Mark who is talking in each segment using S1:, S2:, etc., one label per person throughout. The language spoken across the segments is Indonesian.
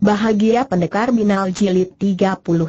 S1: Bahagia Pendekar Binal Jilid 39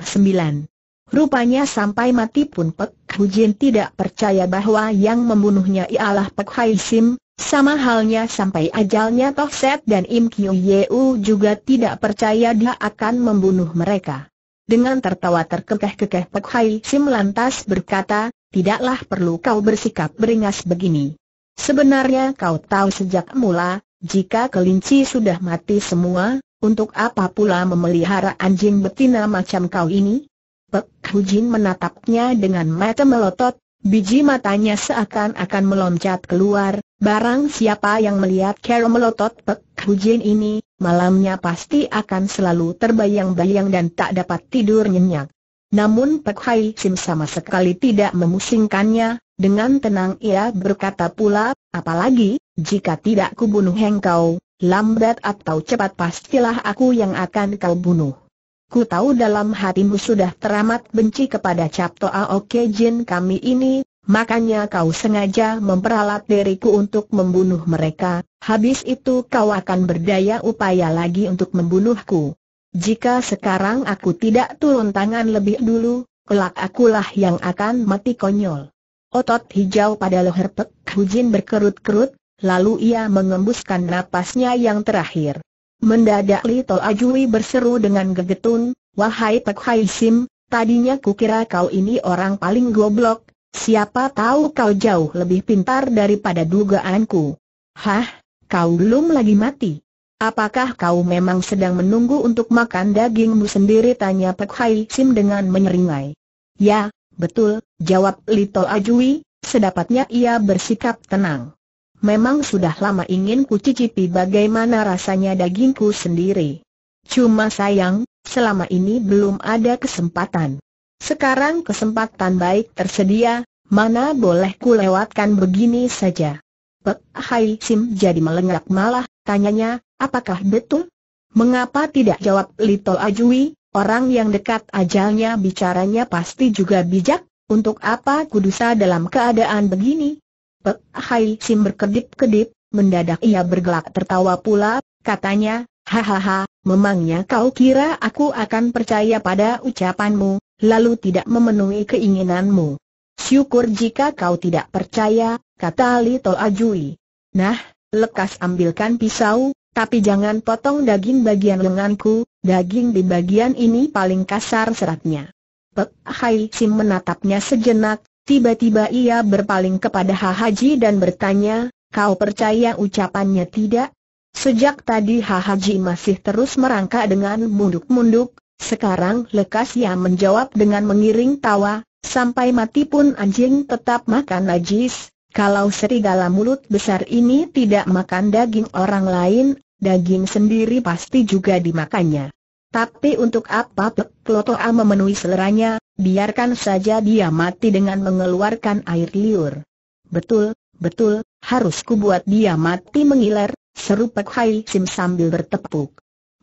S1: Rupanya sampai mati pun Pek Hujin tidak percaya bahwa yang membunuhnya ialah Pek Hai Sim, sama halnya sampai ajalnya Toh Set dan Im Kyu Yeu juga tidak percaya dia akan membunuh mereka. Dengan tertawa terkekeh-kekeh Pek Hai Sim lantas berkata, tidaklah perlu kau bersikap beringas begini. Sebenarnya kau tahu sejak mula, jika kelinci sudah mati semua, untuk apa pula memelihara anjing betina macam kau ini? Pek Hujin menatapnya dengan mata melotot, biji matanya seakan-akan meloncat keluar, barang siapa yang melihat Kero melotot Pek Hujin ini, malamnya pasti akan selalu terbayang-bayang dan tak dapat tidur nyenyak. Namun Pek Hai Sim sama sekali tidak memusingkannya, dengan tenang ia berkata pula, apalagi, jika tidak kubunuh engkau, lambat atau cepat pastilah aku yang akan kau bunuh. Ku tahu dalam hatimu sudah teramat benci kepada Capto Aoke Jin kami ini, makanya kau sengaja memperalat diriku untuk membunuh mereka, habis itu kau akan berdaya upaya lagi untuk membunuhku. Jika sekarang aku tidak turun tangan lebih dulu, kelak akulah yang akan mati konyol. Otot hijau pada leher Pek Hujin berkerut-kerut, lalu ia mengembuskan napasnya yang terakhir. Mendadak Li Ajui berseru dengan gegetun, Wahai Pek Hai Sim, tadinya kukira kau ini orang paling goblok, siapa tahu kau jauh lebih pintar daripada dugaanku. Hah, kau belum lagi mati. Apakah kau memang sedang menunggu untuk makan dagingmu sendiri? Tanya Pek Hai Sim dengan menyeringai. Ya, betul, jawab Lito Ajui, sedapatnya ia bersikap tenang. Memang sudah lama ingin ku cicipi bagaimana rasanya dagingku sendiri. Cuma sayang, selama ini belum ada kesempatan. Sekarang kesempatan baik tersedia, mana boleh ku lewatkan begini saja. Pek Hai Sim jadi melengak malah, tanyanya, apakah betul? Mengapa tidak jawab Little Ajui, orang yang dekat ajalnya bicaranya pasti juga bijak, untuk apa kudusa dalam keadaan begini? Pek Hai Sim berkedip-kedip, mendadak ia bergelak tertawa pula, katanya, hahaha, memangnya kau kira aku akan percaya pada ucapanmu, lalu tidak memenuhi keinginanmu. Syukur jika kau tidak percaya, kata Li Ajui. Nah, lekas ambilkan pisau, tapi jangan potong daging bagian lenganku, daging di bagian ini paling kasar seratnya. Pek Hai Sim menatapnya sejenak, Tiba-tiba ia berpaling kepada Haji dan bertanya, kau percaya ucapannya tidak? Sejak tadi Haji masih terus merangkak dengan munduk-munduk, sekarang lekas ia menjawab dengan mengiring tawa, sampai mati pun anjing tetap makan najis, kalau serigala mulut besar ini tidak makan daging orang lain, daging sendiri pasti juga dimakannya. Tapi untuk apa Pek Klotoa memenuhi seleranya, biarkan saja dia mati dengan mengeluarkan air liur. Betul, betul, harus kubuat dia mati mengiler, seru Pek Hai Sim sambil bertepuk.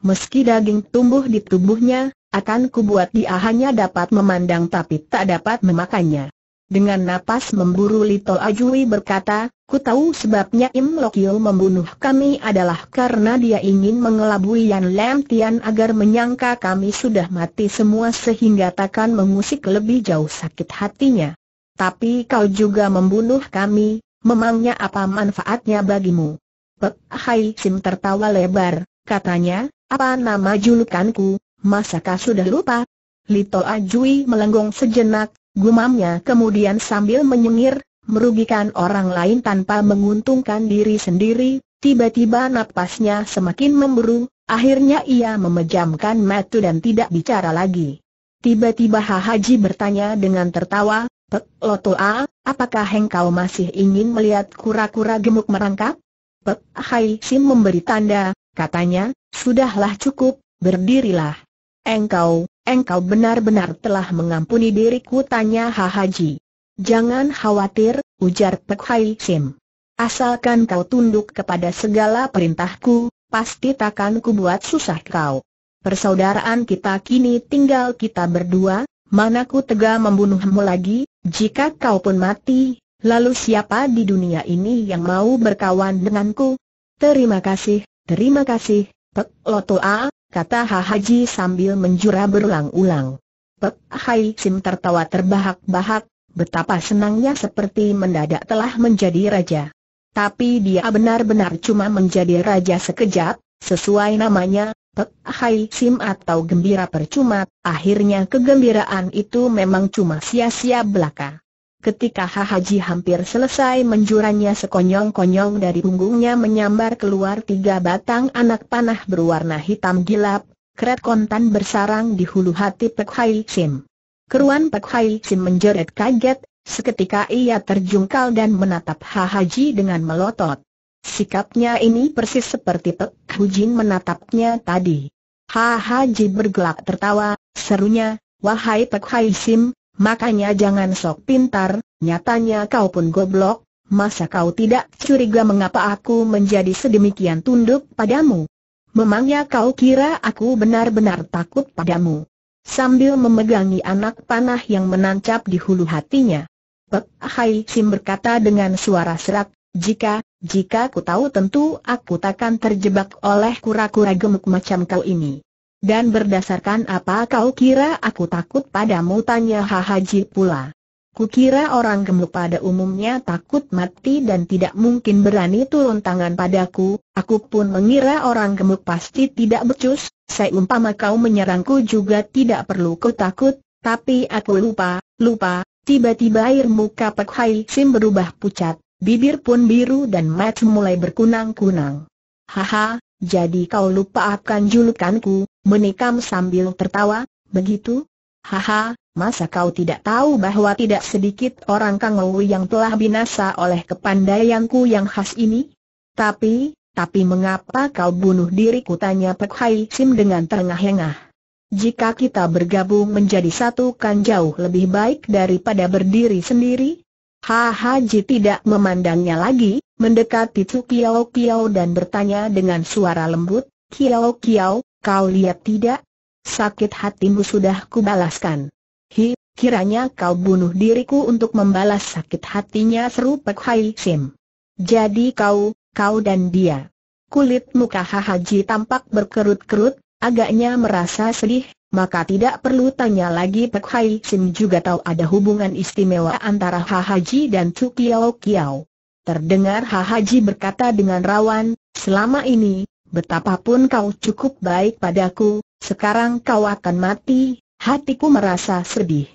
S1: Meski daging tumbuh di tubuhnya, akan kubuat dia hanya dapat memandang tapi tak dapat memakannya. Dengan napas memburu Lito Ajui berkata, ku tahu sebabnya Im Lok membunuh kami adalah karena dia ingin mengelabui Yan Lam Tian agar menyangka kami sudah mati semua sehingga takkan mengusik lebih jauh sakit hatinya. Tapi kau juga membunuh kami, memangnya apa manfaatnya bagimu? Pek Hai Sim tertawa lebar, katanya, apa nama julukanku, masakah sudah lupa? Lito Ajui melenggong sejenak, Gumamnya kemudian sambil menyengir, merugikan orang lain tanpa menguntungkan diri sendiri, tiba-tiba napasnya semakin memburu. akhirnya ia memejamkan mata dan tidak bicara lagi. Tiba-tiba Haji bertanya dengan tertawa, Pek Lotoa, apakah engkau masih ingin melihat kura-kura gemuk merangkap? Pek Hai Sim memberi tanda, katanya, sudahlah cukup, berdirilah. Engkau, Engkau benar-benar telah mengampuni diriku tanya Hahaji. Jangan khawatir, ujar Pek Hai Sim. Asalkan kau tunduk kepada segala perintahku, pasti takkan kubuat susah kau. Persaudaraan kita kini tinggal kita berdua, Manaku ku tega membunuhmu lagi, jika kau pun mati, lalu siapa di dunia ini yang mau berkawan denganku? Terima kasih, terima kasih, Pek Lotoa, kata Haji sambil menjura berulang-ulang. Pek Hai Sim tertawa terbahak-bahak, betapa senangnya seperti mendadak telah menjadi raja. Tapi dia benar-benar cuma menjadi raja sekejap, sesuai namanya, Pek Hai Sim atau gembira percuma, akhirnya kegembiraan itu memang cuma sia-sia belaka. Ketika Haji hampir selesai menjurannya sekonyong-konyong dari punggungnya menyambar keluar tiga batang anak panah berwarna hitam gilap, keret kontan bersarang di hulu hati Pek Hai Sim. Keruan Pek Hai Sim menjerit kaget, seketika ia terjungkal dan menatap Haji dengan melotot. Sikapnya ini persis seperti Pek Hujin menatapnya tadi. Haji bergelak tertawa, serunya, Wahai Pek Hai Sim, Makanya jangan sok pintar, nyatanya kau pun goblok, masa kau tidak curiga mengapa aku menjadi sedemikian tunduk padamu? Memangnya kau kira aku benar-benar takut padamu? Sambil memegangi anak panah yang menancap di hulu hatinya. Pek Hai Sim berkata dengan suara serak, jika, jika ku tahu tentu aku takkan terjebak oleh kura-kura gemuk macam kau ini. Dan berdasarkan apa kau kira aku takut padamu tanya Hahaji pula. Kukira orang gemuk pada umumnya takut mati dan tidak mungkin berani turun tangan padaku, aku pun mengira orang gemuk pasti tidak becus, seumpama kau menyerangku juga tidak perlu ku takut, tapi aku lupa, lupa, tiba-tiba air muka Pak Hai Sim berubah pucat, bibir pun biru dan mat mulai berkunang-kunang. Haha, jadi kau lupa akan julukanku, menikam sambil tertawa, begitu? Haha, masa kau tidak tahu bahwa tidak sedikit orang Kangou yang telah binasa oleh kepandaianku yang khas ini? Tapi, tapi mengapa kau bunuh diriku tanya Pek Hai Sim dengan terengah-engah. Jika kita bergabung menjadi satu kan jauh lebih baik daripada berdiri sendiri? Haha, Ji tidak memandangnya lagi, mendekati Tsu Kiao Kiao dan bertanya dengan suara lembut, Kiao Kiao, Kau lihat tidak? Sakit hatimu sudah kubalaskan. Hi, kiranya kau bunuh diriku untuk membalas sakit hatinya seru Pek Hai Sim. Jadi kau, kau dan dia. Kulit muka Haji tampak berkerut-kerut, agaknya merasa sedih, maka tidak perlu tanya lagi Pek Hai Sim juga tahu ada hubungan istimewa antara Haji dan Chu Kiao Kiao. Terdengar Haji berkata dengan rawan, selama ini, betapapun kau cukup baik padaku, sekarang kau akan mati, hatiku merasa sedih.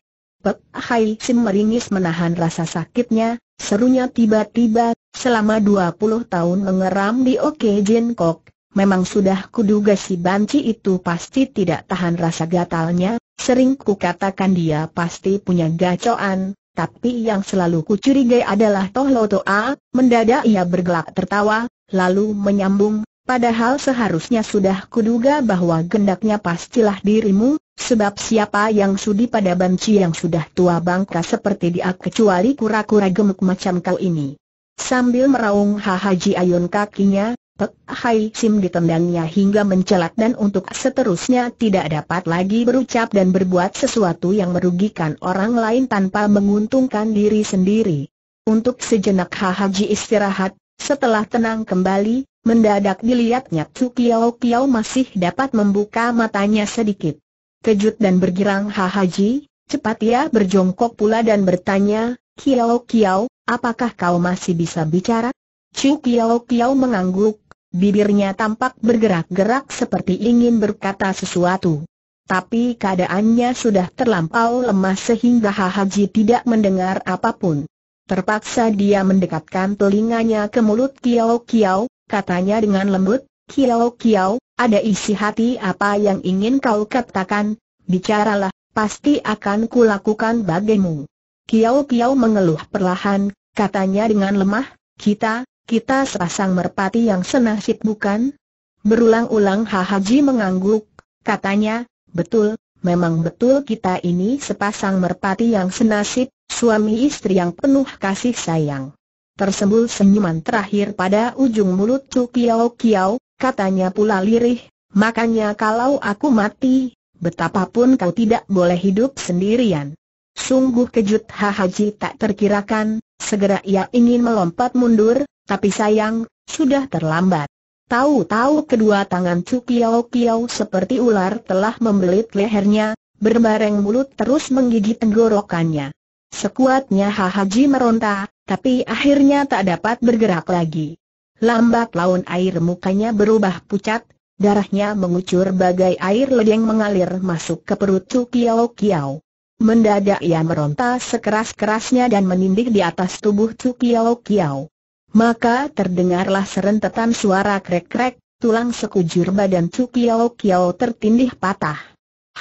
S1: Pek Hai Sim meringis menahan rasa sakitnya, serunya tiba-tiba, selama 20 tahun mengeram di Oke Jin Kok, memang sudah kuduga si banci itu pasti tidak tahan rasa gatalnya, sering kukatakan dia pasti punya gacoan, tapi yang selalu kucurigai adalah Toh Loto A, mendadak ia bergelak tertawa, lalu menyambung, Padahal seharusnya sudah kuduga bahwa gendaknya pastilah dirimu, sebab siapa yang sudi pada banci yang sudah tua bangka seperti dia kecuali kura-kura gemuk macam kau ini. Sambil meraung Haji Ayun kakinya, Pek Hai Sim ditendangnya hingga mencelat dan untuk seterusnya tidak dapat lagi berucap dan berbuat sesuatu yang merugikan orang lain tanpa menguntungkan diri sendiri. Untuk sejenak Haji istirahat, setelah tenang kembali, Mendadak dilihatnya Chu Kiao Kiao masih dapat membuka matanya sedikit. Kejut dan bergirang Ha Haji, cepat ia ya berjongkok pula dan bertanya, Kiao Kiao, apakah kau masih bisa bicara? Chu Kiao Kiao mengangguk, bibirnya tampak bergerak-gerak seperti ingin berkata sesuatu. Tapi keadaannya sudah terlampau lemah sehingga Ha Haji tidak mendengar apapun. Terpaksa dia mendekatkan telinganya ke mulut Kiao Kiao, katanya dengan lembut, Kiao Kiao, ada isi hati apa yang ingin kau katakan, bicaralah, pasti akan kulakukan bagimu. Kiao Kiao mengeluh perlahan, katanya dengan lemah, kita, kita sepasang merpati yang senasib bukan? Berulang-ulang Haji mengangguk, katanya, betul, memang betul kita ini sepasang merpati yang senasib, suami istri yang penuh kasih sayang. Tersembul senyuman terakhir pada ujung mulut Chu Kiao Kiao, katanya pula lirih, makanya kalau aku mati, betapapun kau tidak boleh hidup sendirian. Sungguh kejut Ji tak terkirakan, segera ia ingin melompat mundur, tapi sayang, sudah terlambat. Tahu-tahu kedua tangan Chu Kiao Kiao seperti ular telah membelit lehernya, berbareng mulut terus menggigit tenggorokannya. Sekuatnya Ji meronta, tapi akhirnya tak dapat bergerak lagi. Lambat laun air mukanya berubah pucat, darahnya mengucur bagai air ledeng mengalir masuk ke perut Chu Kiao Kiao. Mendadak ia meronta sekeras-kerasnya dan menindih di atas tubuh Chu Kiao Kiao. Maka terdengarlah serentetan suara krek-krek, tulang sekujur badan Chu Kiao Kiao tertindih patah.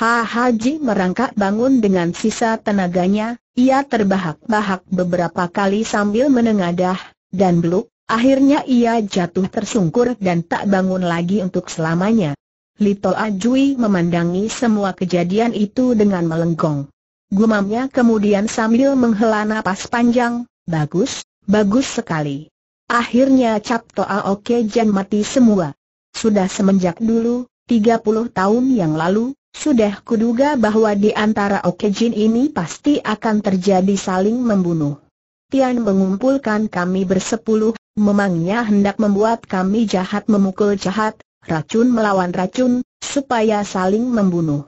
S1: Ha Haji merangkak bangun dengan sisa tenaganya, ia terbahak-bahak beberapa kali sambil menengadah, dan beluk, akhirnya ia jatuh tersungkur dan tak bangun lagi untuk selamanya. Lito Ajui memandangi semua kejadian itu dengan melengkung. Gumamnya kemudian sambil menghela napas panjang, bagus, bagus sekali. Akhirnya Cap Toa Oke Jan mati semua. Sudah semenjak dulu, tiga puluh tahun yang lalu, sudah kuduga bahwa di antara Okejin ini pasti akan terjadi saling membunuh. Tian mengumpulkan kami bersepuluh, memangnya hendak membuat kami jahat memukul jahat, racun melawan racun, supaya saling membunuh.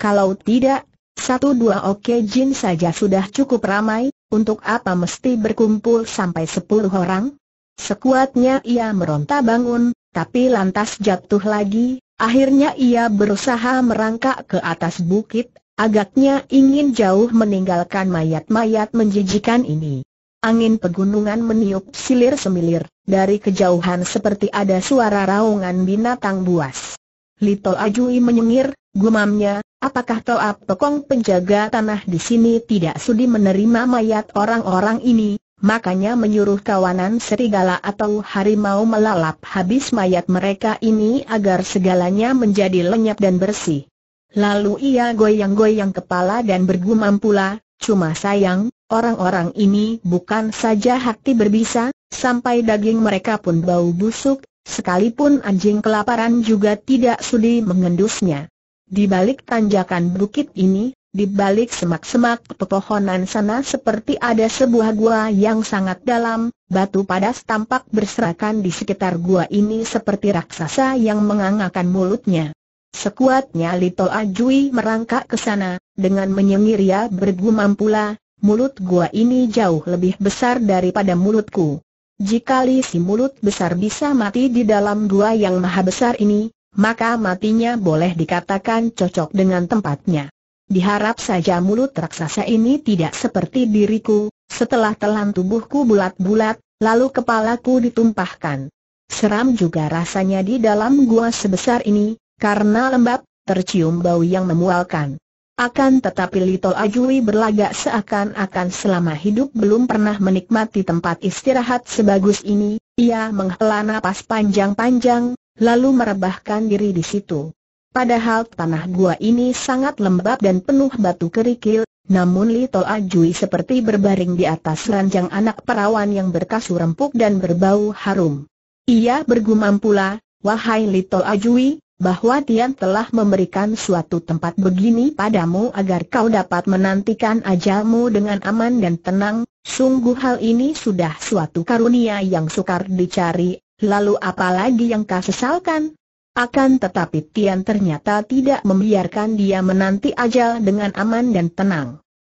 S1: Kalau tidak, satu dua Okejin saja sudah cukup ramai, untuk apa mesti berkumpul sampai sepuluh orang? Sekuatnya ia meronta bangun, tapi lantas jatuh lagi, Akhirnya ia berusaha merangkak ke atas bukit, agaknya ingin jauh meninggalkan mayat-mayat menjijikan ini. Angin pegunungan meniup silir semilir, dari kejauhan seperti ada suara raungan binatang buas. Lito Ajui menyengir, gumamnya, apakah Toap Tokong penjaga tanah di sini tidak sudi menerima mayat orang-orang ini? makanya menyuruh kawanan serigala atau harimau melalap habis mayat mereka ini agar segalanya menjadi lenyap dan bersih. Lalu ia goyang-goyang kepala dan bergumam pula, cuma sayang, orang-orang ini bukan saja hati berbisa, sampai daging mereka pun bau busuk, sekalipun anjing kelaparan juga tidak sudi mengendusnya. Di balik tanjakan bukit ini, di balik semak-semak pepohonan sana seperti ada sebuah gua yang sangat dalam, batu padas tampak berserakan di sekitar gua ini seperti raksasa yang mengangakan mulutnya. Sekuatnya Lito Ajui merangkak ke sana, dengan menyengir ia bergumam pula, mulut gua ini jauh lebih besar daripada mulutku. Jika si mulut besar bisa mati di dalam gua yang maha besar ini, maka matinya boleh dikatakan cocok dengan tempatnya. Diharap saja mulut raksasa ini tidak seperti diriku, setelah telan tubuhku bulat-bulat, lalu kepalaku ditumpahkan. Seram juga rasanya di dalam gua sebesar ini, karena lembab, tercium bau yang memualkan. Akan tetapi Lito Ajui berlagak seakan-akan selama hidup belum pernah menikmati tempat istirahat sebagus ini, ia menghela napas panjang-panjang, lalu merebahkan diri di situ. Padahal tanah gua ini sangat lembab dan penuh batu kerikil, namun Li Ajui seperti berbaring di atas ranjang anak perawan yang berkasur empuk dan berbau harum. Ia bergumam pula, wahai Li Ajui, bahwa Tian telah memberikan suatu tempat begini padamu agar kau dapat menantikan ajalmu dengan aman dan tenang, sungguh hal ini sudah suatu karunia yang sukar dicari, lalu apalagi yang kau sesalkan? Akan tetapi Tian ternyata tidak membiarkan dia menanti ajal dengan aman dan tenang.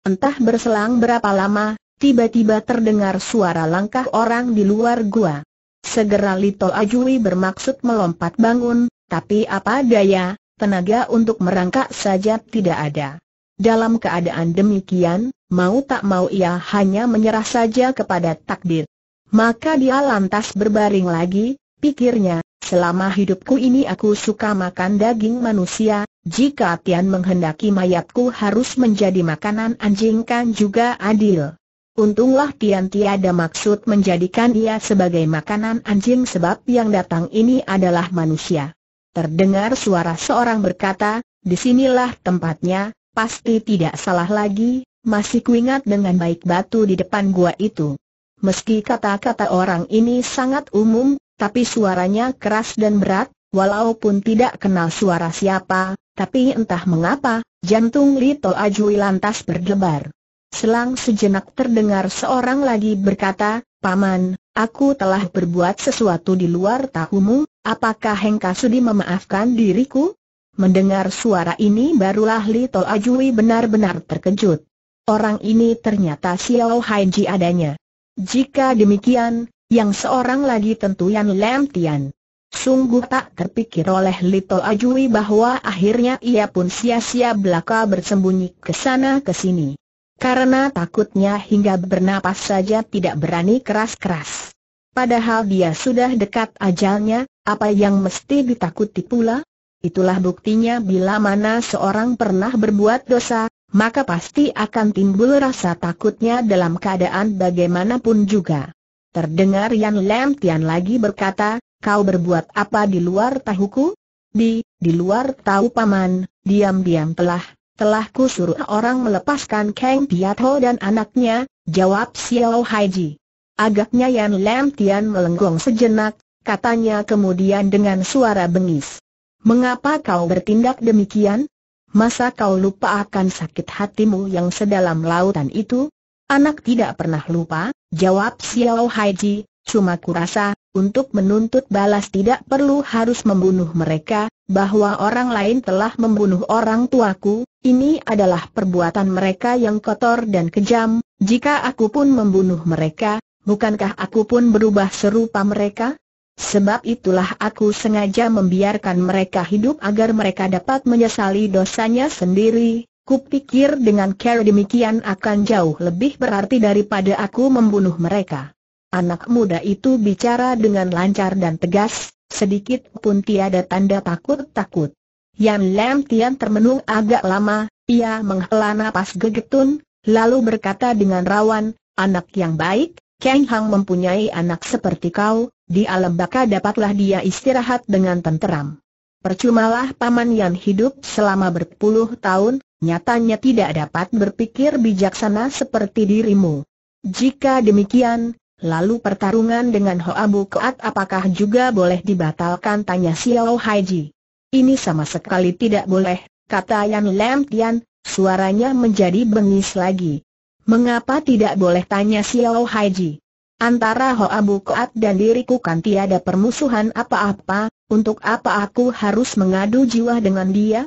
S1: Entah berselang berapa lama, tiba-tiba terdengar suara langkah orang di luar gua. Segera Lito Ajui bermaksud melompat bangun, tapi apa daya, tenaga untuk merangkak saja tidak ada. Dalam keadaan demikian, mau tak mau ia hanya menyerah saja kepada takdir. Maka dia lantas berbaring lagi, pikirnya, Selama hidupku ini aku suka makan daging manusia, jika Tian menghendaki mayatku harus menjadi makanan anjing kan juga adil. Untunglah Tian tiada maksud menjadikan ia sebagai makanan anjing sebab yang datang ini adalah manusia. Terdengar suara seorang berkata, disinilah tempatnya, pasti tidak salah lagi, masih kuingat dengan baik batu di depan gua itu. Meski kata-kata orang ini sangat umum, tapi suaranya keras dan berat, walaupun tidak kenal suara siapa, tapi entah mengapa, jantung Li To Ajui lantas berdebar. Selang sejenak terdengar seorang lagi berkata, Paman, aku telah berbuat sesuatu di luar tahumu, apakah Hengka Sudi memaafkan diriku? Mendengar suara ini barulah Li To Ajui benar-benar terkejut. Orang ini ternyata Xiao Haiji adanya. Jika demikian, yang seorang lagi tentu Yan Lam Tian. Sungguh tak terpikir oleh Lito Ajui bahwa akhirnya ia pun sia-sia belaka bersembunyi ke sana ke sini. Karena takutnya hingga bernapas saja tidak berani keras-keras. Padahal dia sudah dekat ajalnya, apa yang mesti ditakuti pula? Itulah buktinya bila mana seorang pernah berbuat dosa, maka pasti akan timbul rasa takutnya dalam keadaan bagaimanapun juga. Terdengar Yan Lam Tian lagi berkata, kau berbuat apa di luar tahuku? Di, di luar tahu paman, diam-diam telah, telah suruh orang melepaskan Kang Piato dan anaknya, jawab Xiao Haiji. Agaknya Yan Lam Tian melenggong sejenak, katanya kemudian dengan suara bengis. Mengapa kau bertindak demikian? Masa kau lupa akan sakit hatimu yang sedalam lautan itu? Anak tidak pernah lupa, jawab Xiao Haiji, cuma kurasa, untuk menuntut balas tidak perlu harus membunuh mereka, bahwa orang lain telah membunuh orang tuaku, ini adalah perbuatan mereka yang kotor dan kejam, jika aku pun membunuh mereka, bukankah aku pun berubah serupa mereka? Sebab itulah aku sengaja membiarkan mereka hidup agar mereka dapat menyesali dosanya sendiri, Kupikir dengan cara demikian akan jauh lebih berarti daripada aku membunuh mereka. Anak muda itu bicara dengan lancar dan tegas, sedikit pun tiada tanda takut-takut. Yan Lam Tian termenung agak lama, ia menghela nafas gegetun, lalu berkata dengan rawan, anak yang baik, Kang Hang mempunyai anak seperti kau, di alam baka dapatlah dia istirahat dengan tenteram. Percumalah paman yang hidup selama berpuluh tahun, nyatanya tidak dapat berpikir bijaksana seperti dirimu. Jika demikian, lalu pertarungan dengan Hoa Bukoat apakah juga boleh dibatalkan tanya Xiao Haiji. Ini sama sekali tidak boleh, kata Yan Lam Tian, suaranya menjadi bengis lagi. Mengapa tidak boleh tanya Xiao Haiji? Antara Hoa Bukoat dan diriku kan tiada permusuhan apa-apa, untuk apa aku harus mengadu jiwa dengan dia?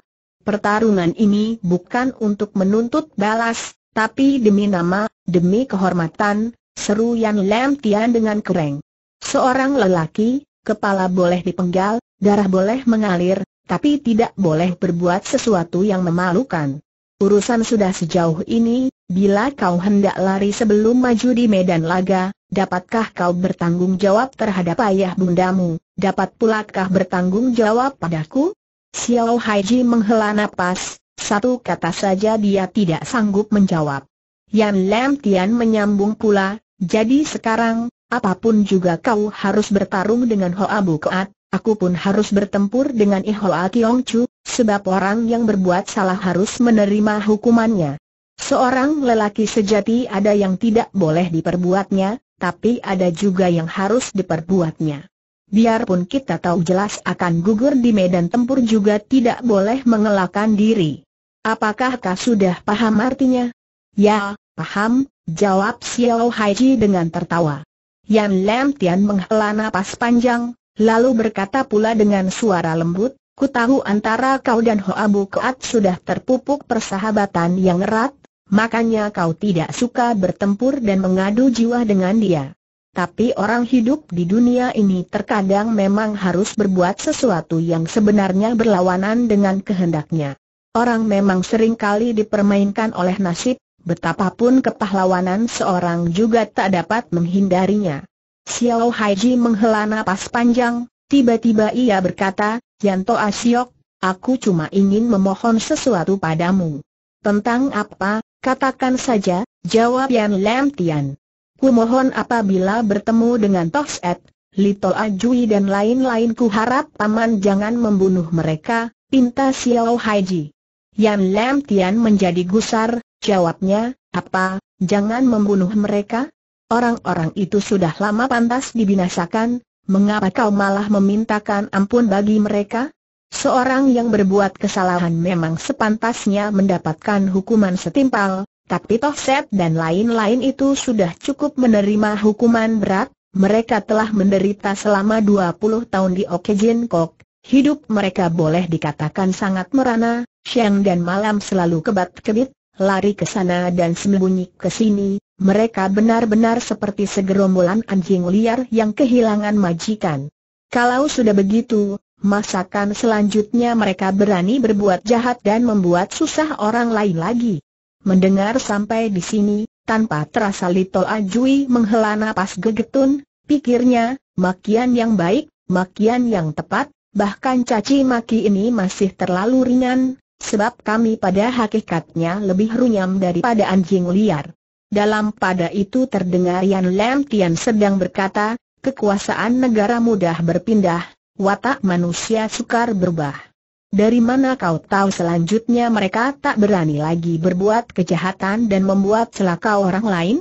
S1: Pertarungan ini bukan untuk menuntut balas, tapi demi nama, demi kehormatan, seru Yan Lam Tian dengan kereng. Seorang lelaki, kepala boleh dipenggal, darah boleh mengalir, tapi tidak boleh berbuat sesuatu yang memalukan. Urusan sudah sejauh ini, bila kau hendak lari sebelum maju di medan laga, dapatkah kau bertanggung jawab terhadap ayah bundamu, dapat pulakah bertanggung jawab padaku? Xiao Haiji menghela nafas. satu kata saja dia tidak sanggup menjawab. Yan Lam Tian menyambung pula, jadi sekarang, apapun juga kau harus bertarung dengan Hoa Keat, aku pun harus bertempur dengan Ihoa Tiong Chu, sebab orang yang berbuat salah harus menerima hukumannya. Seorang lelaki sejati ada yang tidak boleh diperbuatnya, tapi ada juga yang harus diperbuatnya biarpun kita tahu jelas akan gugur di medan tempur juga tidak boleh mengelakkan diri. Apakah kau sudah paham artinya? Ya, paham, jawab Xiao Haiji dengan tertawa. Yan Lam Tian menghela napas panjang, lalu berkata pula dengan suara lembut, Ku tahu antara kau dan Hoa Keat sudah terpupuk persahabatan yang erat, makanya kau tidak suka bertempur dan mengadu jiwa dengan dia. Tapi orang hidup di dunia ini terkadang memang harus berbuat sesuatu yang sebenarnya berlawanan dengan kehendaknya. Orang memang seringkali dipermainkan oleh nasib, betapapun kepahlawanan seorang juga tak dapat menghindarinya. Xiao Haiji menghela napas panjang, tiba-tiba ia berkata, Yanto Asyok, aku cuma ingin memohon sesuatu padamu. Tentang apa, katakan saja, jawab Yan Lam Tian. Ku mohon apabila bertemu dengan Toset, Little Ajui dan lain-lain harap paman jangan membunuh mereka, pinta Xiao Haiji. Yan Lam Tian menjadi gusar, jawabnya, apa, jangan membunuh mereka? Orang-orang itu sudah lama pantas dibinasakan, mengapa kau malah memintakan ampun bagi mereka? Seorang yang berbuat kesalahan memang sepantasnya mendapatkan hukuman setimpal, tapi Tohset dan lain-lain itu sudah cukup menerima hukuman berat, mereka telah menderita selama 20 tahun di Okejin Kok, hidup mereka boleh dikatakan sangat merana, siang dan malam selalu kebat-kebit, lari ke sana dan sembunyi ke sini, mereka benar-benar seperti segerombolan anjing liar yang kehilangan majikan. Kalau sudah begitu, masakan selanjutnya mereka berani berbuat jahat dan membuat susah orang lain lagi. Mendengar sampai di sini, tanpa terasa Lito Ajui menghela napas gegetun, pikirnya, makian yang baik, makian yang tepat, bahkan caci maki ini masih terlalu ringan, sebab kami pada hakikatnya lebih runyam daripada anjing liar. Dalam pada itu terdengar Yan Lam Tian sedang berkata, kekuasaan negara mudah berpindah, watak manusia sukar berubah. Dari mana kau tahu selanjutnya mereka tak berani lagi berbuat kejahatan dan membuat celaka orang lain?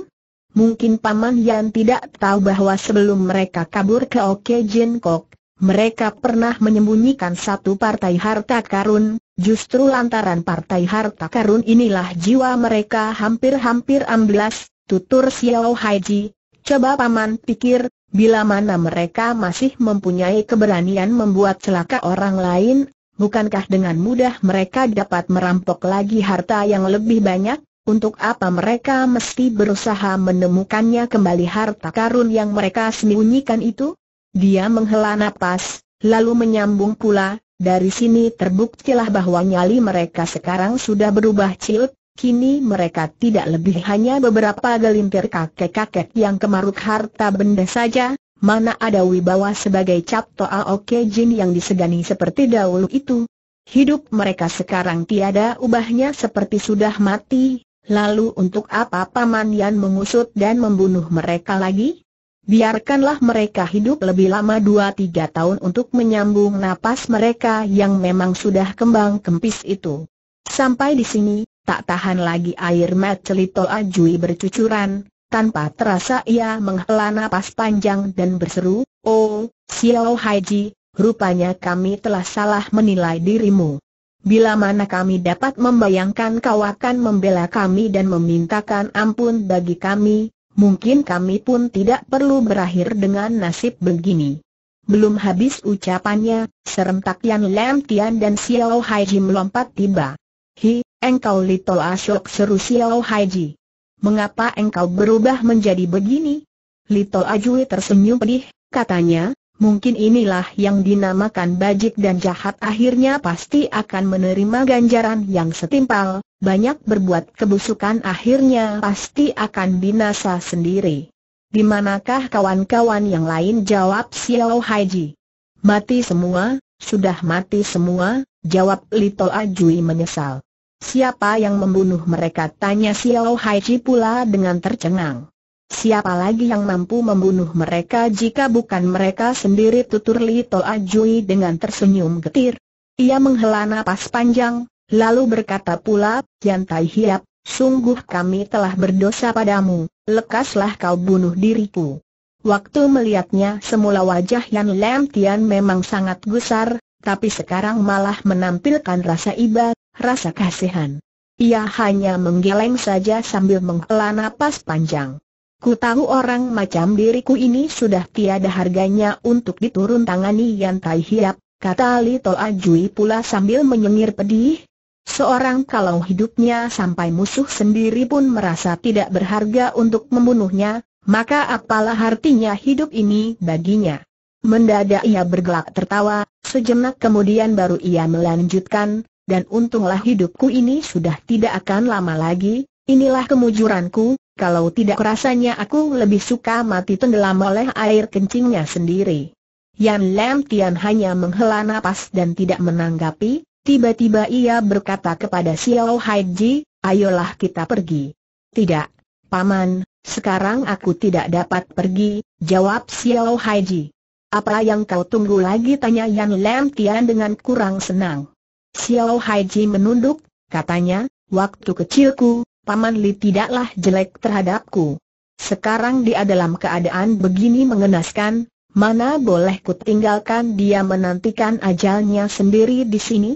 S1: Mungkin Paman Yan tidak tahu bahwa sebelum mereka kabur ke Oke Jin Kok, mereka pernah menyembunyikan satu partai harta karun, justru lantaran partai harta karun inilah jiwa mereka hampir-hampir amblas, tutur Xiao Haiji. Coba Paman pikir, bila mana mereka masih mempunyai keberanian membuat celaka orang lain, bukankah dengan mudah mereka dapat merampok lagi harta yang lebih banyak? Untuk apa mereka mesti berusaha menemukannya kembali harta karun yang mereka sembunyikan itu? Dia menghela napas, lalu menyambung pula, dari sini terbuktilah bahwa nyali mereka sekarang sudah berubah ciut, kini mereka tidak lebih hanya beberapa gelintir kakek-kakek yang kemaruk harta benda saja, Mana ada wibawa sebagai Cap Toa Oke Jin yang disegani seperti dahulu itu? Hidup mereka sekarang tiada ubahnya seperti sudah mati, lalu untuk apa Paman Yan mengusut dan membunuh mereka lagi? Biarkanlah mereka hidup lebih lama 2-3 tahun untuk menyambung napas mereka yang memang sudah kembang kempis itu. Sampai di sini, tak tahan lagi air mat celito ajui bercucuran, tanpa terasa ia menghela nafas panjang dan berseru, Oh, Xiao Haiji, rupanya kami telah salah menilai dirimu. Bila mana kami dapat membayangkan kau akan membela kami dan memintakan ampun bagi kami, mungkin kami pun tidak perlu berakhir dengan nasib begini. Belum habis ucapannya, serentak Yan Lam Tian dan Xiao Haiji melompat tiba. Hi, engkau little Ashok seru Xiao Haiji mengapa engkau berubah menjadi begini? Lito Ajui tersenyum pedih, katanya, mungkin inilah yang dinamakan bajik dan jahat akhirnya pasti akan menerima ganjaran yang setimpal, banyak berbuat kebusukan akhirnya pasti akan binasa sendiri. Di manakah kawan-kawan yang lain jawab Xiao Haiji? Mati semua, sudah mati semua, jawab Lito Ajui menyesal. Siapa yang membunuh mereka? Tanya Xiao Haiji pula dengan tercengang. Siapa lagi yang mampu membunuh mereka jika bukan mereka sendiri tutur Li Toa Jui dengan tersenyum getir. Ia menghela nafas panjang, lalu berkata pula, Yan Tai Hiap, sungguh kami telah berdosa padamu, lekaslah kau bunuh diriku. Waktu melihatnya semula wajah Yan Lam Tian memang sangat gusar, tapi sekarang malah menampilkan rasa iba, rasa kasihan. Ia hanya menggeleng saja sambil menghela napas panjang. Ku tahu orang macam diriku ini sudah tiada harganya untuk diturun tangani Yang Tai Hiap, kata Li Tol Ajui pula sambil menyengir pedih. Seorang kalau hidupnya sampai musuh sendiri pun merasa tidak berharga untuk membunuhnya, maka apalah artinya hidup ini baginya. Mendadak ia bergelak tertawa, sejenak kemudian baru ia melanjutkan, dan untunglah hidupku ini sudah tidak akan lama lagi, inilah kemujuranku, kalau tidak rasanya aku lebih suka mati tenggelam oleh air kencingnya sendiri. Yan Lam Tian hanya menghela nafas dan tidak menanggapi, tiba-tiba ia berkata kepada Xiao Haiji, ayolah kita pergi. Tidak, Paman, sekarang aku tidak dapat pergi, jawab Xiao Haiji. Apa yang kau tunggu lagi tanya Yan Lam Tian dengan kurang senang. Xiao Haiji menunduk, katanya, waktu kecilku, Paman Li tidaklah jelek terhadapku. Sekarang dia dalam keadaan begini mengenaskan, mana boleh ku tinggalkan dia menantikan ajalnya sendiri di sini?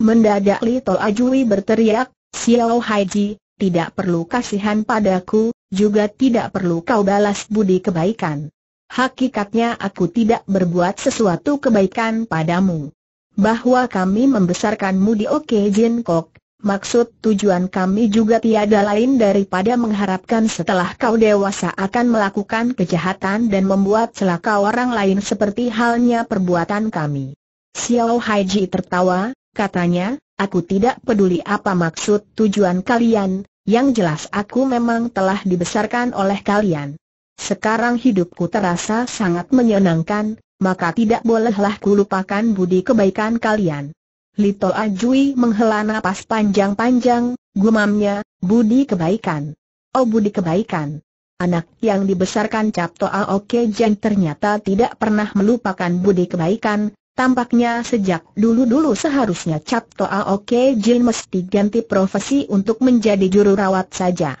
S1: Mendadak Li Tol Ajui berteriak, Xiao Haiji, tidak perlu kasihan padaku, juga tidak perlu kau balas budi kebaikan. Hakikatnya aku tidak berbuat sesuatu kebaikan padamu bahwa kami membesarkanmu di Oke Jin Kok. Maksud tujuan kami juga tiada lain daripada mengharapkan setelah kau dewasa akan melakukan kejahatan dan membuat celaka orang lain seperti halnya perbuatan kami. Xiao Haiji tertawa, katanya, aku tidak peduli apa maksud tujuan kalian, yang jelas aku memang telah dibesarkan oleh kalian. Sekarang hidupku terasa sangat menyenangkan, maka tidak bolehlah ku lupakan budi kebaikan kalian. Lito Ajui menghela napas panjang-panjang, gumamnya, budi kebaikan. Oh budi kebaikan. Anak yang dibesarkan Cap Toa Oke Jen ternyata tidak pernah melupakan budi kebaikan, tampaknya sejak dulu-dulu seharusnya Cap Toa Oke Jen mesti ganti profesi untuk menjadi juru rawat saja.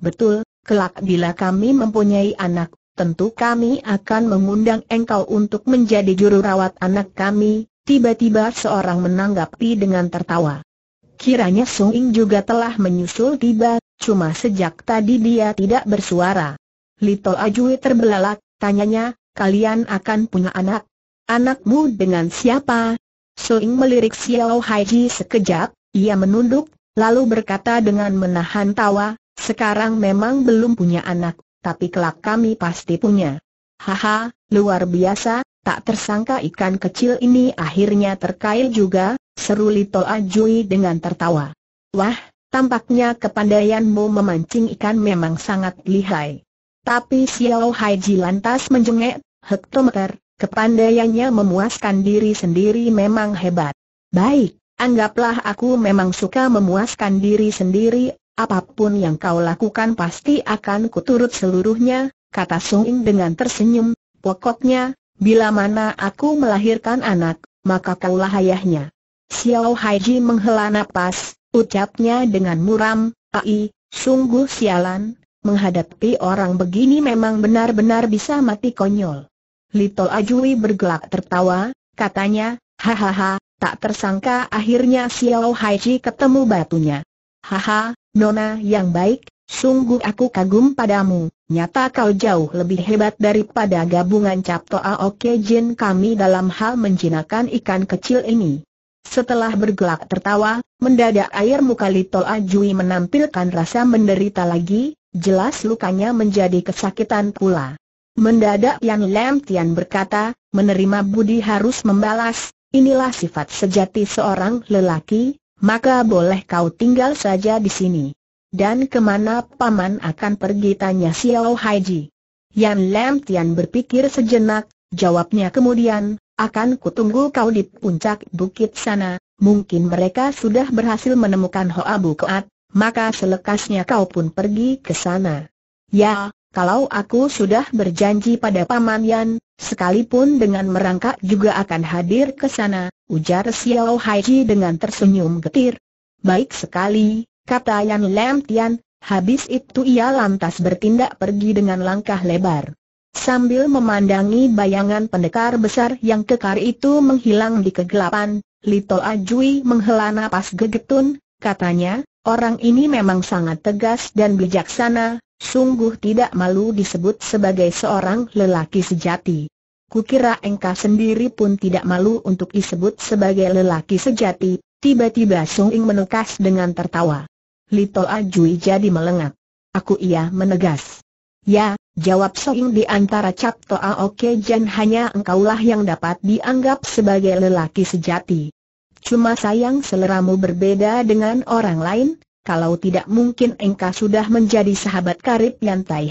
S1: Betul, kelak bila kami mempunyai anak, tentu kami akan mengundang engkau untuk menjadi juru rawat anak kami, tiba-tiba seorang menanggapi dengan tertawa. Kiranya Sung Ing juga telah menyusul tiba, cuma sejak tadi dia tidak bersuara. Lito Ajui terbelalak, tanyanya, kalian akan punya anak? Anakmu dengan siapa? Sung Ing melirik Xiao Haiji sekejap, ia menunduk, lalu berkata dengan menahan tawa, sekarang memang belum punya anak, tapi kelak kami pasti punya. Haha, luar biasa, tak tersangka ikan kecil ini akhirnya terkail juga, seru Lito Ajui dengan tertawa. Wah, tampaknya kepandaianmu memancing ikan memang sangat lihai. Tapi Xiao Haiji lantas menjengek, hektometer, kepandaiannya memuaskan diri sendiri memang hebat. Baik, anggaplah aku memang suka memuaskan diri sendiri, Apapun yang kau lakukan pasti akan kuturut seluruhnya, kata Sung Ing dengan tersenyum, pokoknya, bila mana aku melahirkan anak, maka kaulah ayahnya. Xiao Haiji menghela napas, ucapnya dengan muram, ai, sungguh sialan, menghadapi orang begini memang benar-benar bisa mati konyol. Little Ajui bergelak tertawa, katanya, hahaha, tak tersangka akhirnya Xiao Haiji ketemu batunya. Haha, Nona yang baik, sungguh aku kagum padamu, nyata kau jauh lebih hebat daripada gabungan Captoa Oke Jin kami dalam hal menjinakkan ikan kecil ini. Setelah bergelak tertawa, mendadak air muka Little Ajui menampilkan rasa menderita lagi, jelas lukanya menjadi kesakitan pula. Mendadak Yang Lam Tian berkata, menerima budi harus membalas, inilah sifat sejati seorang lelaki, maka boleh kau tinggal saja di sini. Dan kemana paman akan pergi tanya Xiao Haiji. Yan Lam Tian berpikir sejenak, jawabnya kemudian, akan kutunggu kau di puncak bukit sana, mungkin mereka sudah berhasil menemukan Hoa Bukoat, maka selekasnya kau pun pergi ke sana. Ya, kalau aku sudah berjanji pada Paman Yan, Sekalipun dengan merangkak juga akan hadir ke sana, ujar Xiao Haiji dengan tersenyum getir. Baik sekali, kata Yan Lam Tian, habis itu ia lantas bertindak pergi dengan langkah lebar. Sambil memandangi bayangan pendekar besar yang kekar itu menghilang di kegelapan, Lito Ajui menghela napas gegetun, katanya, Orang ini memang sangat tegas dan bijaksana, sungguh tidak malu disebut sebagai seorang lelaki sejati. Kukira engkau sendiri pun tidak malu untuk disebut sebagai lelaki sejati, tiba-tiba Sung Ing menekas dengan tertawa. Lito Ajui jadi melengak. Aku ia menegas. Ya, jawab Sung Ing di antara cap Toa Oke Jan hanya engkaulah yang dapat dianggap sebagai lelaki sejati. Cuma sayang seleramu berbeda dengan orang lain, kalau tidak mungkin engkau sudah menjadi sahabat karib yang Tai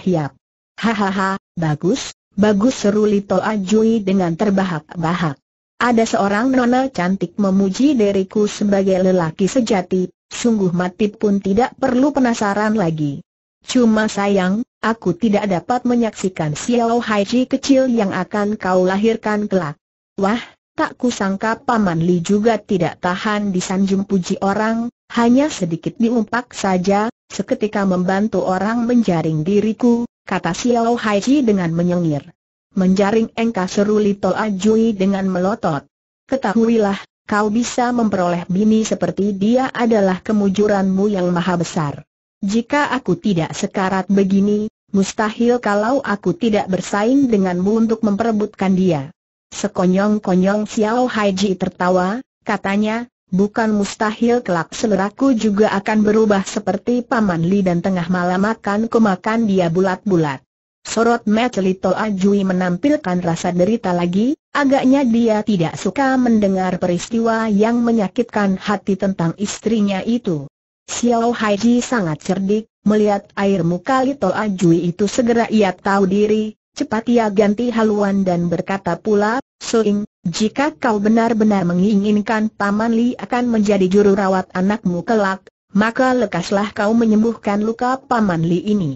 S1: Hahaha, bagus, bagus seru Lito Ajui dengan terbahak-bahak. Ada seorang nona cantik memuji diriku sebagai lelaki sejati, sungguh mati pun tidak perlu penasaran lagi. Cuma sayang, aku tidak dapat menyaksikan Xiao Haiji kecil yang akan kau lahirkan kelak. Wah, Tak kusangka Paman Li juga tidak tahan disanjung puji orang, hanya sedikit diumpak saja, seketika membantu orang menjaring diriku, kata Xiao Haiji dengan menyengir. Menjaring engka seru Lito Ajui dengan melotot. Ketahuilah, kau bisa memperoleh bini seperti dia adalah kemujuranmu yang maha besar. Jika aku tidak sekarat begini, mustahil kalau aku tidak bersaing denganmu untuk memperebutkan dia. Sekonyong-konyong Xiao Haiji tertawa, katanya, bukan mustahil kelak seleraku juga akan berubah seperti Paman Li dan tengah malam makan kumakan dia bulat-bulat. Sorot Metelito Ajui menampilkan rasa derita lagi, agaknya dia tidak suka mendengar peristiwa yang menyakitkan hati tentang istrinya itu. Xiao Haiji sangat cerdik, melihat air muka Lito Ajui itu segera ia tahu diri, Cepat ia ganti haluan dan berkata pula, Soing, jika kau benar-benar menginginkan Paman Li akan menjadi juru rawat anakmu kelak, maka lekaslah kau menyembuhkan luka Paman Li ini.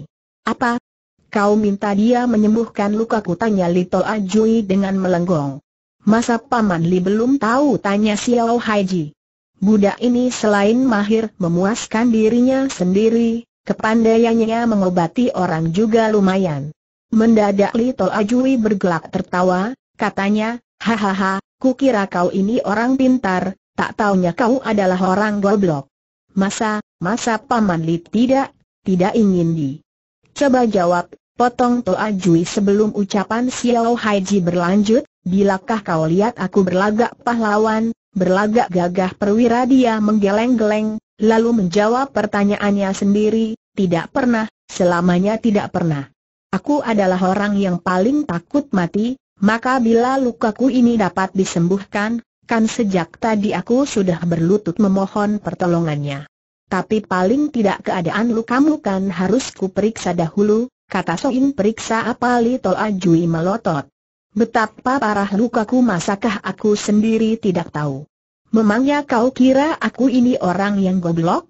S1: Apa? Kau minta dia menyembuhkan luka tanya Li Toa dengan melenggong. Masa Paman Li belum tahu tanya Xiao Haiji. Budak ini selain mahir memuaskan dirinya sendiri, kepandaiannya mengobati orang juga lumayan. Mendadak Tol Ajui bergelak tertawa, katanya, hahaha, kukira kau ini orang pintar, tak taunya kau adalah orang goblok. Masa, masa Paman Li tidak, tidak ingin di. Coba jawab, potong Tol Ajui sebelum ucapan Xiao Haiji berlanjut, bilakah kau lihat aku berlagak pahlawan, berlagak gagah perwira dia menggeleng-geleng, lalu menjawab pertanyaannya sendiri, tidak pernah, selamanya tidak pernah. Aku adalah orang yang paling takut mati, maka bila lukaku ini dapat disembuhkan, kan sejak tadi aku sudah berlutut memohon pertolongannya. Tapi paling tidak keadaan lukamu kan harus kuperiksa dahulu, kata Soin periksa apa Li Tol Ajui melotot. Betapa parah lukaku masakah aku sendiri tidak tahu. Memangnya kau kira aku ini orang yang goblok?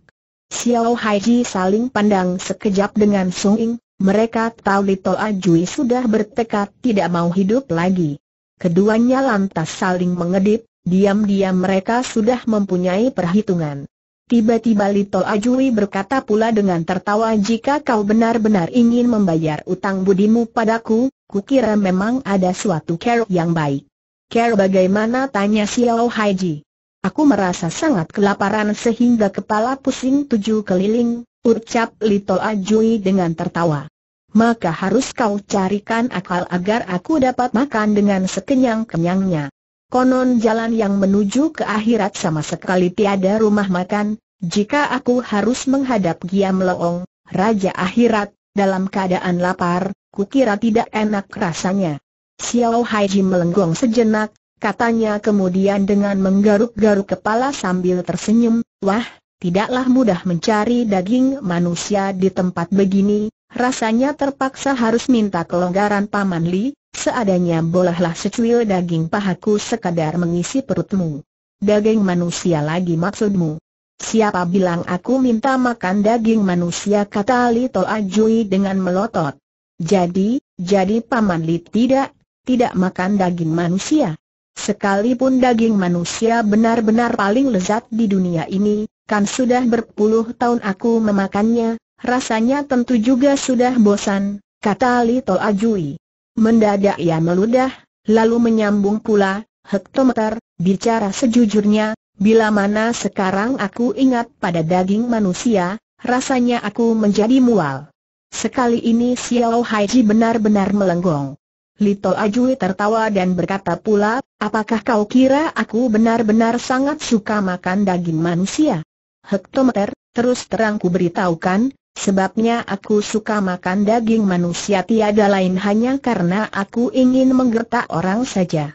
S1: Xiao Haiji saling pandang sekejap dengan Sung Ing, mereka tahu Lito Ajui sudah bertekad tidak mau hidup lagi. Keduanya lantas saling mengedip, diam-diam mereka sudah mempunyai perhitungan. Tiba-tiba Lito Ajui berkata pula dengan tertawa jika kau benar-benar ingin membayar utang budimu padaku, kukira memang ada suatu care yang baik. Care bagaimana tanya Xiao Haiji. Aku merasa sangat kelaparan sehingga kepala pusing tujuh keliling, ucap Lito Ajui dengan tertawa maka harus kau carikan akal agar aku dapat makan dengan sekenyang-kenyangnya. Konon jalan yang menuju ke akhirat sama sekali tiada rumah makan, jika aku harus menghadap Giam Leong, Raja Akhirat, dalam keadaan lapar, kukira tidak enak rasanya. Xiao Haiji melenggong sejenak, katanya kemudian dengan menggaruk-garuk kepala sambil tersenyum, wah, tidaklah mudah mencari daging manusia di tempat begini, rasanya terpaksa harus minta kelonggaran Paman Li, seadanya bolehlah secuil daging pahaku sekadar mengisi perutmu. Daging manusia lagi maksudmu? Siapa bilang aku minta makan daging manusia kata Li Toa Jui dengan melotot. Jadi, jadi Paman Li tidak, tidak makan daging manusia. Sekalipun daging manusia benar-benar paling lezat di dunia ini, kan sudah berpuluh tahun aku memakannya, Rasanya tentu juga sudah bosan, kata Lito Ajui. Mendadak ia meludah, lalu menyambung pula, hektometer, bicara sejujurnya, bila mana sekarang aku ingat pada daging manusia, rasanya aku menjadi mual. Sekali ini Xiao Haiji benar-benar melenggong. Lito Ajui tertawa dan berkata pula, apakah kau kira aku benar-benar sangat suka makan daging manusia? Hektometer, terus terang ku beritahukan, Sebabnya aku suka makan daging manusia tiada lain hanya karena aku ingin menggertak orang saja.